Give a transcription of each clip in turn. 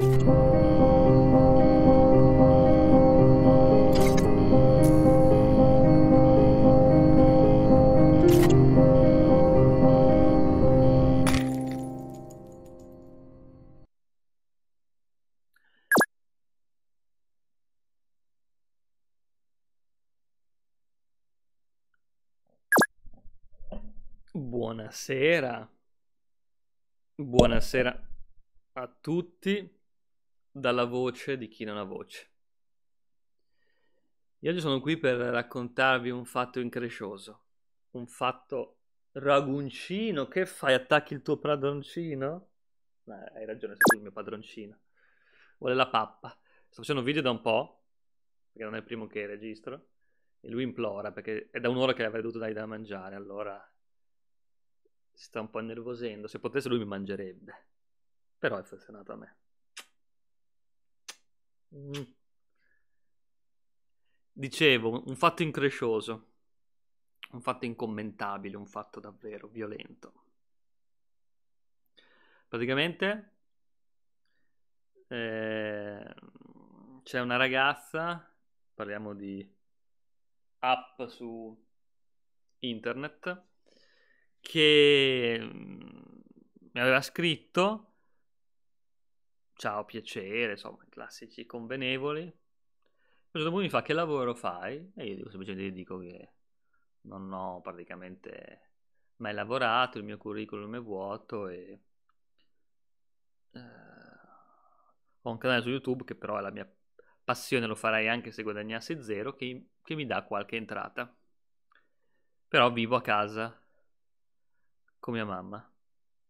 Buonasera. Buonasera a tutti dalla voce di chi non ha voce. Io oggi sono qui per raccontarvi un fatto increscioso, un fatto raguncino, che fai? Attacchi il tuo padroncino? Eh, hai ragione, sei il mio padroncino. Vuole la pappa. Sto facendo un video da un po', perché non è il primo che registro, e lui implora, perché è da un'ora che avrei dovuto dargli da mangiare, allora si sta un po' innervosendo. Se potesse lui mi mangerebbe, però è funzionato a me. Mm. Dicevo, un fatto increscioso, un fatto incommentabile, un fatto davvero violento. Praticamente eh, c'è una ragazza, parliamo di app su internet, che mm, mi aveva scritto ciao, piacere, insomma, classici convenevoli. A un certo punto mi fa che lavoro fai? E io dico, semplicemente dico che non ho praticamente mai lavorato, il mio curriculum è vuoto e eh, ho un canale su YouTube che però è la mia passione, lo farei anche se guadagnassi zero, che, che mi dà qualche entrata. Però vivo a casa con mia mamma.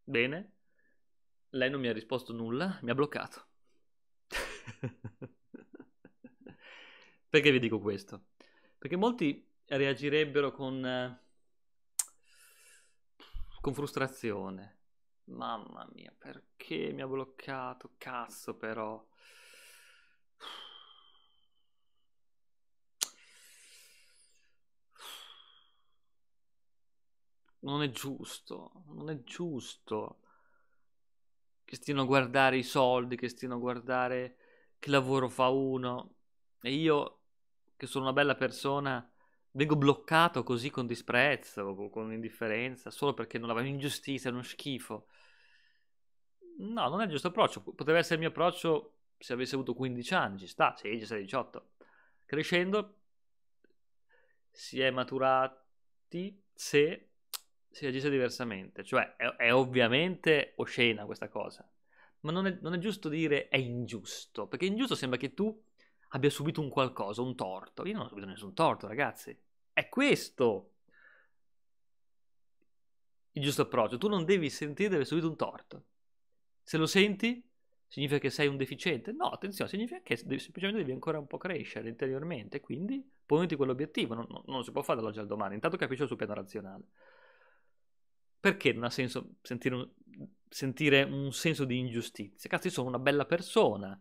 Bene? Lei non mi ha risposto nulla, mi ha bloccato. Perché vi dico questo? Perché molti reagirebbero con, eh, con frustrazione. Mamma mia, perché mi ha bloccato? Cazzo però. Non è giusto, non è giusto che stiano a guardare i soldi, che stiano a guardare che lavoro fa uno. E io, che sono una bella persona, vengo bloccato così con disprezzo, con indifferenza, solo perché non avevo ingiustizia, uno schifo. No, non è il giusto approccio. Poteva essere il mio approccio se avessi avuto 15 anni, ci sta, 16, 16, 18. Crescendo si è maturati se si registra diversamente, cioè è, è ovviamente oscena questa cosa, ma non è, non è, giusto dire è ingiusto, perché ingiusto sembra che tu abbia subito un qualcosa, un torto. Io non ho subito nessun torto, ragazzi. È questo il giusto approccio. Tu non devi sentire di aver subito un torto. Se lo senti, significa che sei un deficiente? No, attenzione, significa che devi, semplicemente devi ancora un po' crescere interiormente, quindi poniti quell'obiettivo. Non, non, non si può fare dall'oggi al domani. Intanto capisci il suo piano razionale perché non ha senso sentire un, sentire un senso di ingiustizia? Cazzo, io sono una bella persona,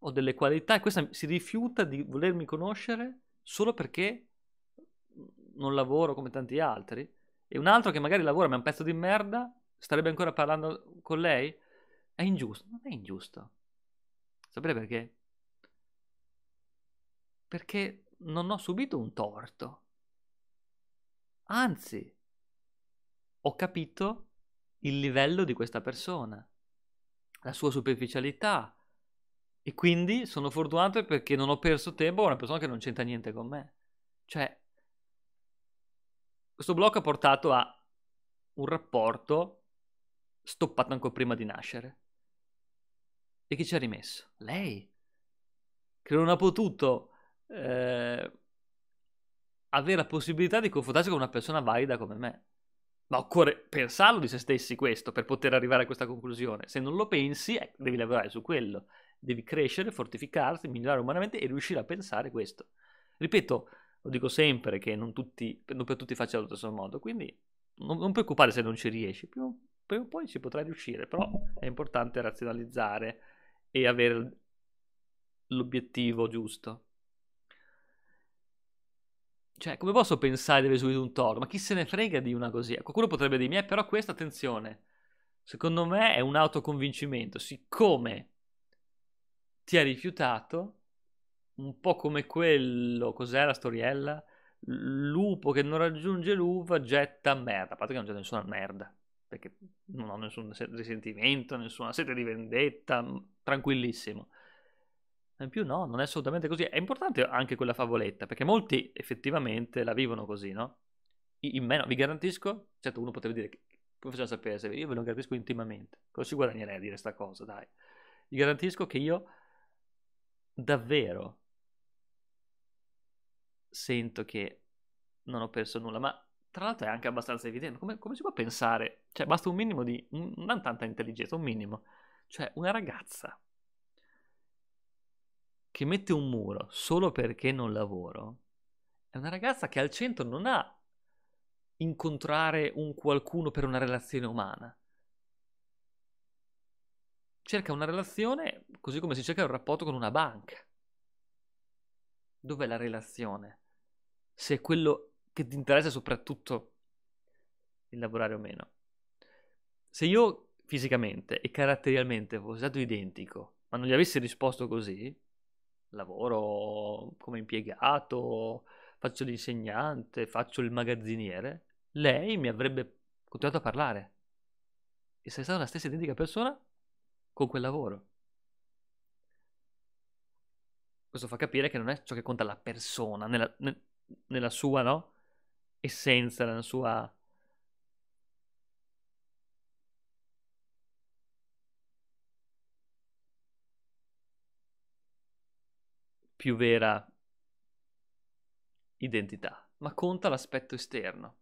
ho delle qualità e questa si rifiuta di volermi conoscere solo perché non lavoro come tanti altri. E un altro che magari lavora ma è un pezzo di merda, starebbe ancora parlando con lei? È ingiusto, non è ingiusto. Sapete perché? Perché non ho subito un torto. Anzi, ho capito il livello di questa persona, la sua superficialità. E quindi sono fortunato perché non ho perso tempo con una persona che non c'entra niente con me. Cioè, questo blocco ha portato a un rapporto stoppato ancora prima di nascere. E chi ci ha rimesso? Lei, che non ha potuto eh, avere la possibilità di confrontarsi con una persona valida come me. Ma occorre pensarlo di se stessi questo per poter arrivare a questa conclusione. Se non lo pensi, eh, devi lavorare su quello. Devi crescere, fortificarsi, migliorare umanamente e riuscire a pensare questo. Ripeto, lo dico sempre che non, tutti, non per tutti faccia allo stesso modo, quindi non, non preoccupare se non ci riesci, prima, prima o poi ci potrai riuscire, però è importante razionalizzare e avere l'obiettivo giusto. Cioè, come posso pensare di aver subito un torto? Ma chi se ne frega di una così? Qualcuno potrebbe dirmi, eh, però questa, attenzione, secondo me è un autoconvincimento. Siccome ti ha rifiutato, un po' come quello, cos'è la storiella? Lupo che non raggiunge l'uva getta merda. A parte che non c'è nessuna merda, perché non ho nessun risentimento, nessuna sete di vendetta, tranquillissimo. Eh, in più no, non è assolutamente così. È importante anche quella favoletta, perché molti effettivamente la vivono così, no? In meno, vi garantisco, certo uno potrebbe dire, come facciamo a sapere se io ve lo garantisco intimamente, cosa ci guadagnerei a dire questa cosa, dai. Vi garantisco che io davvero sento che non ho perso nulla, ma tra l'altro è anche abbastanza evidente, come, come si può pensare? Cioè basta un minimo di, non tanta intelligenza, un minimo. Cioè una ragazza che mette un muro solo perché non lavoro, è una ragazza che al centro non ha incontrare un qualcuno per una relazione umana. Cerca una relazione così come si cerca un rapporto con una banca. Dov'è la relazione? Se è quello che ti interessa soprattutto il lavorare o meno. Se io fisicamente e caratterialmente fossi stato identico, ma non gli avessi risposto così, lavoro come impiegato, faccio l'insegnante, faccio il magazziniere, lei mi avrebbe continuato a parlare e sarei stata la stessa identica persona con quel lavoro. Questo fa capire che non è ciò che conta la persona nella, nella sua no? essenza, nella sua più vera identità, ma conta l'aspetto esterno.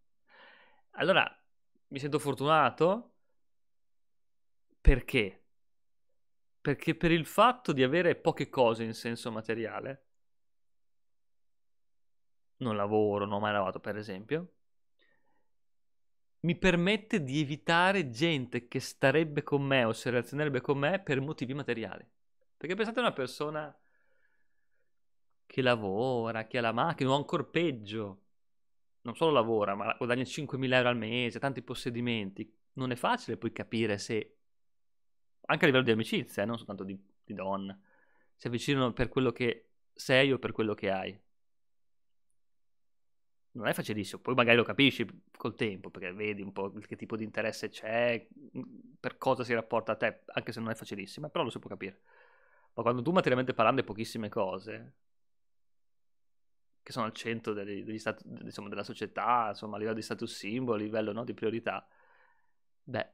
Allora, mi sento fortunato perché? Perché per il fatto di avere poche cose in senso materiale, non lavoro, non ho mai lavorato per esempio, mi permette di evitare gente che starebbe con me o si relazionerebbe con me per motivi materiali. Perché pensate a una persona che lavora, che ha la macchina, o ancora peggio, non solo lavora, ma guadagna 5.000 euro al mese, tanti possedimenti, non è facile poi capire se, anche a livello di amicizia, eh, non soltanto di, di donna, si avvicinano per quello che sei o per quello che hai. Non è facilissimo, poi magari lo capisci col tempo, perché vedi un po' che tipo di interesse c'è, per cosa si rapporta a te, anche se non è facilissimo, eh, però lo si può capire. Ma quando tu materialmente parlando hai pochissime cose, che sono al centro degli, statu- insomma, della società, insomma, a livello di status symbol, a livello no, di priorità. Beh,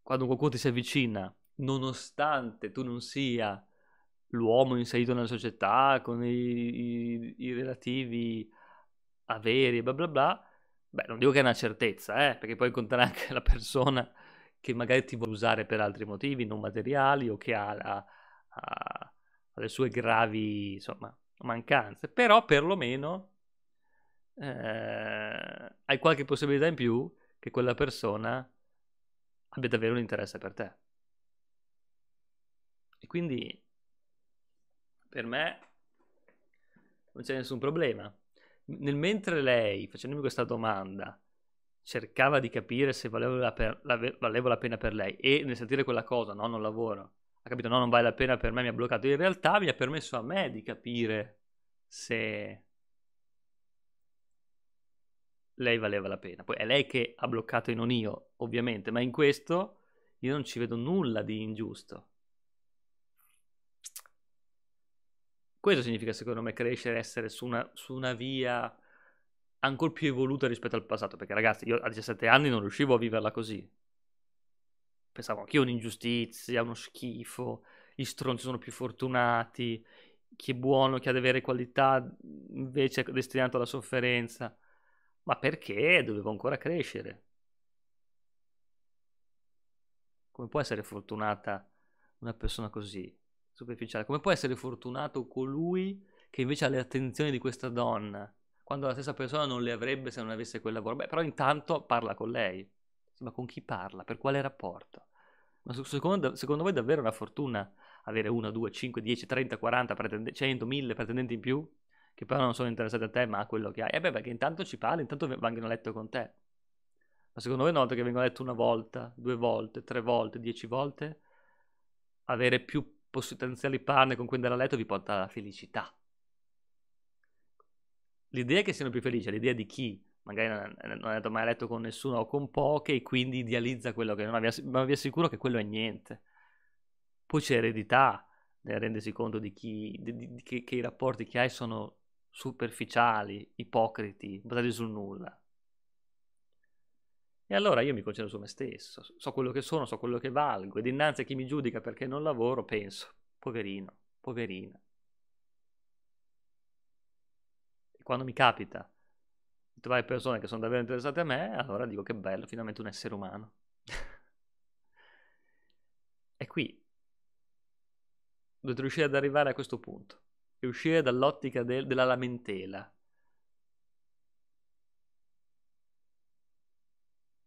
quando qualcuno ti si avvicina, nonostante tu non sia l'uomo inserito nella società con i, i, i relativi averi e bla bla bla, beh, non dico che è una certezza, eh, perché puoi incontrare anche la persona che magari ti vuole usare per altri motivi non materiali o che ha, ha, ha le sue gravi, insomma, mancanze, però perlomeno eh, hai qualche possibilità in più che quella persona abbia davvero un interesse per te. E quindi per me non c'è nessun problema. Nel mentre lei, facendomi questa domanda, cercava di capire se valeva la, per, la, valeva la pena per lei e nel sentire quella cosa, no, non lavoro, ha capito no non vale la pena per me mi ha bloccato in realtà mi ha permesso a me di capire se lei valeva la pena poi è lei che ha bloccato e non io ovviamente ma in questo io non ci vedo nulla di ingiusto questo significa secondo me crescere essere su una, su una via ancora più evoluta rispetto al passato perché ragazzi io a 17 anni non riuscivo a viverla così pensavo anche io un'ingiustizia, uno schifo, gli stronzi sono più fortunati, chi è buono, chi ha delle qualità invece è destinato alla sofferenza. Ma perché dovevo ancora crescere? Come può essere fortunata una persona così superficiale? Come può essere fortunato colui che invece ha le attenzioni di questa donna, quando la stessa persona non le avrebbe se non avesse quel lavoro? Beh, però intanto parla con lei. Sì, ma con chi parla? Per quale rapporto? Ma secondo, secondo voi è davvero una fortuna avere 1, 2, 5, 10, 30, 40, pretende- 100, 1000 pretendenti in più? Che però non sono interessati a te, ma a quello che hai. E eh beh, perché intanto ci parli, intanto vengono a letto con te. Ma secondo voi nota che vengono a letto una volta, due volte, tre volte, dieci volte? Avere più potenziali partner con cui andare a letto vi porta alla felicità. L'idea che siano più felici, l'idea di chi magari non è, non è andato mai a letto con nessuno o con poche e quindi idealizza quello che non aveva, ma vi assicuro che quello è niente. Poi c'è eredità nel rendersi conto di chi, di, di, di, che, che i rapporti che hai sono superficiali, ipocriti, basati sul nulla. E allora io mi concentro su me stesso, so quello che sono, so quello che valgo e dinanzi a chi mi giudica perché non lavoro penso, poverino, poverina. E quando mi capita tre persone che sono davvero interessate a me, allora dico che bello, finalmente un essere umano. e qui dovete riuscire ad arrivare a questo punto e uscire dall'ottica del, della lamentela.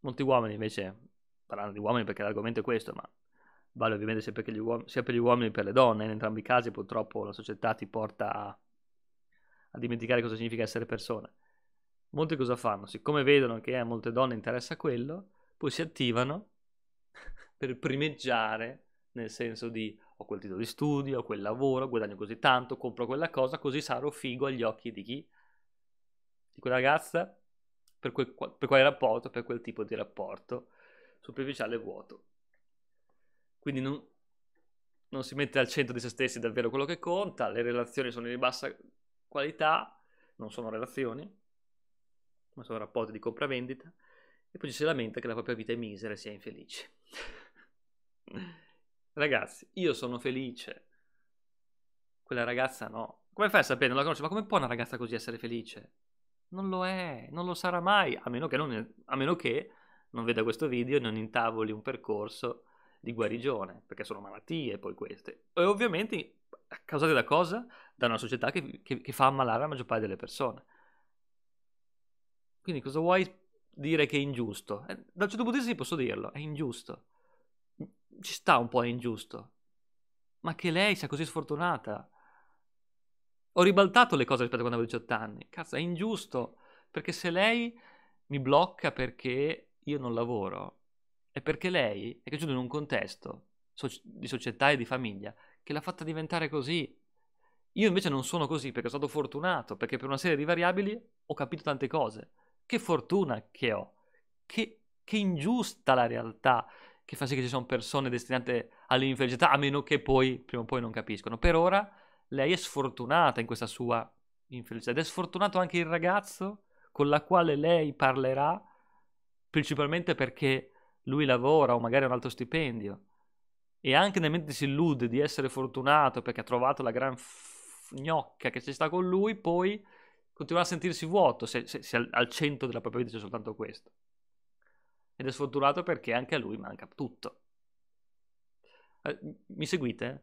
Molti uomini invece, parlando di uomini perché l'argomento è questo, ma vale ovviamente sia per, uomini, sia per, gli uomini che per le donne, in entrambi i casi purtroppo la società ti porta a, a dimenticare cosa significa essere persone molti cosa fanno? Siccome vedono che a eh, molte donne interessa quello, poi si attivano per primeggiare, nel senso di ho quel titolo di studio, ho quel lavoro, guadagno così tanto, compro quella cosa, così sarò figo agli occhi di chi? Di quella ragazza? Per, quel, per quale rapporto? Per quel tipo di rapporto superficiale vuoto. Quindi non, non si mette al centro di se stessi davvero quello che conta, le relazioni sono di bassa qualità, non sono relazioni, ma sono rapporti di compravendita, e poi ci si lamenta che la propria vita è misera e si è infelice. Ragazzi, io sono felice, quella ragazza no. Come fai a sapere? Non la conosci, ma come può una ragazza così essere felice? Non lo è, non lo sarà mai, a meno che non, è, a meno che non veda questo video e non intavoli un percorso di guarigione, perché sono malattie poi queste. E ovviamente causate da cosa? Da una società che, che, che fa ammalare la maggior parte delle persone. Quindi cosa vuoi dire che è ingiusto? Eh, da un certo punto di vista posso dirlo, è ingiusto. Ci sta un po' è ingiusto. Ma che lei sia così sfortunata. Ho ribaltato le cose rispetto a quando avevo 18 anni. Cazzo, è ingiusto. Perché se lei mi blocca perché io non lavoro, è perché lei è cresciuta in un contesto di società e di famiglia che l'ha fatta diventare così. Io invece non sono così perché sono stato fortunato, perché per una serie di variabili ho capito tante cose. Che fortuna che ho, che, che ingiusta la realtà che fa sì che ci sono persone destinate all'infelicità, a meno che poi, prima o poi, non capiscono. Per ora lei è sfortunata in questa sua infelicità ed è sfortunato anche il ragazzo con la quale lei parlerà, principalmente perché lui lavora o magari ha un altro stipendio e anche nel mentre si illude di essere fortunato perché ha trovato la gran gnocca che ci sta con lui, poi continuerà a sentirsi vuoto se, se, se al, centro della propria vita c'è soltanto questo. Ed è sfortunato perché anche a lui manca tutto. Eh, mi seguite?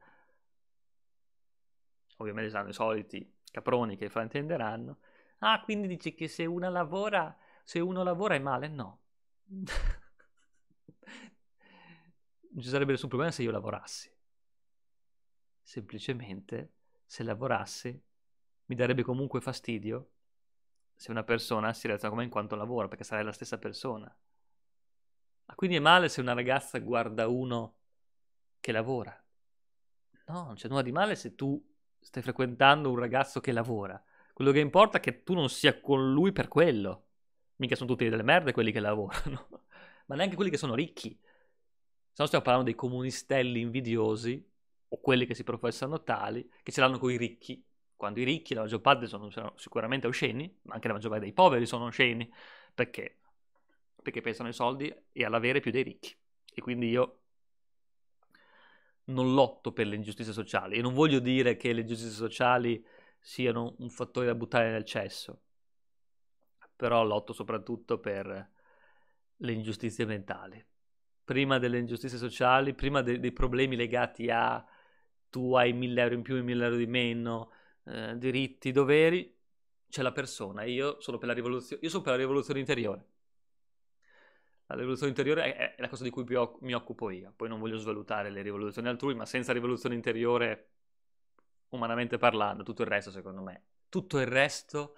Ovviamente saranno i soliti caproni che fraintenderanno. Ah, quindi dici che se, lavora, se uno lavora è male? No. non ci sarebbe nessun problema se io lavorassi. Semplicemente, se lavorassi mi darebbe comunque fastidio se una persona si relaziona con me in quanto lavoro, perché sarei la stessa persona. Ma ah, quindi è male se una ragazza guarda uno che lavora. No, non c'è nulla di male se tu stai frequentando un ragazzo che lavora. Quello che importa è che tu non sia con lui per quello. Mica sono tutti delle merde quelli che lavorano, ma neanche quelli che sono ricchi. Se no stiamo parlando dei comunistelli invidiosi o quelli che si professano tali, che ce l'hanno con i ricchi quando i ricchi la maggior parte sono, sono sicuramente osceni, ma anche la maggior parte dei poveri sono osceni, perché? Perché pensano ai soldi e all'avere più dei ricchi. E quindi io non lotto per le ingiustizie sociali e non voglio dire che le ingiustizie sociali siano un fattore da buttare nel cesso, però lotto soprattutto per le ingiustizie mentali. Prima delle ingiustizie sociali, prima de- dei problemi legati a tu hai 1000 euro in più e 1000 euro di meno, eh, diritti, doveri, c'è la persona io sono per la rivoluzione, io sono per la rivoluzione interiore. La rivoluzione interiore è, è la cosa di cui ho, mi occupo io, poi non voglio svalutare le rivoluzioni altrui, ma senza rivoluzione interiore, umanamente parlando, tutto il resto secondo me, tutto il resto...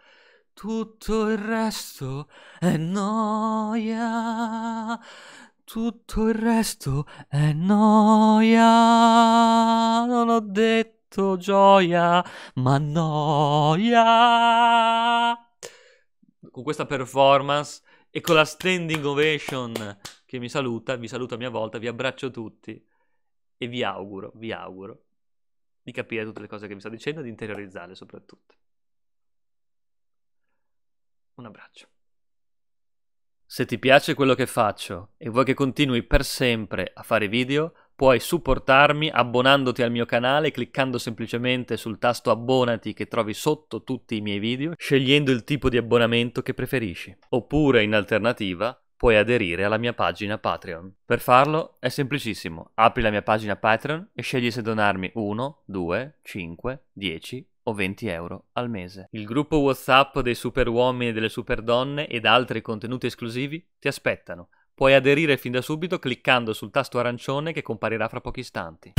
Tutto il resto è noia. Tutto il resto è noia. Non ho detto porto gioia, ma noia. Con questa performance e con la standing ovation che mi saluta, vi saluto a mia volta, vi abbraccio tutti e vi auguro, vi auguro di capire tutte le cose che mi sta dicendo e di interiorizzarle soprattutto. Un abbraccio. Se ti piace quello che faccio e vuoi che continui per sempre a fare video, puoi supportarmi abbonandoti al mio canale cliccando semplicemente sul tasto abbonati che trovi sotto tutti i miei video, scegliendo il tipo di abbonamento che preferisci. Oppure, in alternativa, puoi aderire alla mia pagina Patreon. Per farlo è semplicissimo, apri la mia pagina Patreon e scegli se donarmi 1, 2, 5, 10 o 20 euro al mese. Il gruppo WhatsApp dei super uomini e delle super donne ed altri contenuti esclusivi ti aspettano. Puoi aderire fin da subito cliccando sul tasto arancione che comparirà fra pochi istanti.